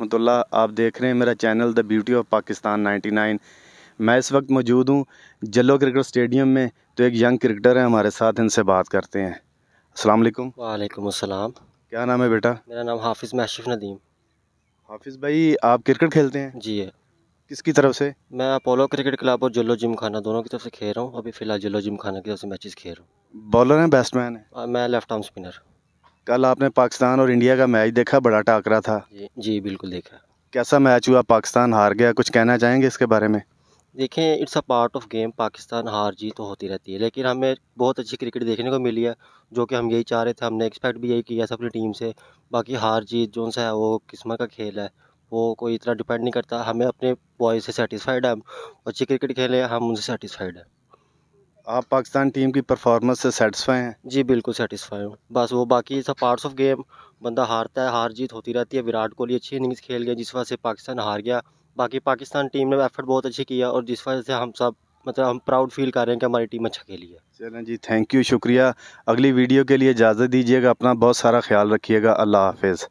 रहमतुल्ला आप देख रहे हैं मेरा channel the beauty of Pakistan 99 मैं इस वक्त मौजूद हूँ जल्लो क्रिकेट स्टेडियम में तो एक यंग क्रिकेटर है हमारे साथ इनसे बात करते हैं अस्सलाम वालेकुम वालेकुम अस्सलाम क्या नाम है बेटा मेरा नाम हाफिज़ मैशिफ नदीम हाफिज़ भाई आप क्रिकेट खेलते हैं जी है। हाँ। किसकी तरफ से मैं अपोलो क्रिकेट क्लब और जल्लो जिम खाना दोनों की तरफ से खेल रहा हूँ अभी फ़िलहाल जल्लो जिम खाना की तरफ से मैचेस खेल रहा हूँ बॉलर हैं बैट्समैन है मैं लेफ्ट आर्म स्पिनर कल आपने पाकिस्तान और इंडिया का मैच देखा बड़ा टाकरा था जी, जी बिल्कुल देखा कैसा मैच हुआ पाकिस्तान हार गया कुछ कहना चाहेंगे इसके बारे में देखें it's a part of game Pakistan हार जीत तो होती रहती है लेकिन हमें बहुत अच्छी क्रिकेट देखने को मिली है जो कि हम यही चाह रहे थे हमने एक्सपेक्ट भी यही किया था अपनी टीम से बाकी हार जीत जो सा है वो किस्म का खेल है वो कोई इतना डिपेंड नहीं करता हमें अपने बॉय से सेटिस्फाइड है हम अच्छी क्रिकेट खेले हम उनसे सेटिस्फाइड हैं आप पाकिस्तान टीम की परफॉर्मेंस से सेटिस्फाई हैं जी बिल्कुल सेटिस्फाई हूँ बस वो बाकी सब पार्ट्स ऑफ गेम बंदा हारता है हार जीत होती रहती है विराट कोहली अच्छी इनिंग्स खेल गया जिस वजह से पाकिस्तान हार गया बाकी पाकिस्तान टीम ने एफर्ट बहुत अच्छी किया और जिस वजह से हम सब मतलब हम प्राउड फील कर रहे हैं कि हमारी टीम अच्छा खेली है चलें जी थैंक यू शुक्रिया अगली वीडियो के लिए इजाज़त दीजिएगा अपना बहुत सारा ख्याल रखिएगा अल्लाह हाफिज़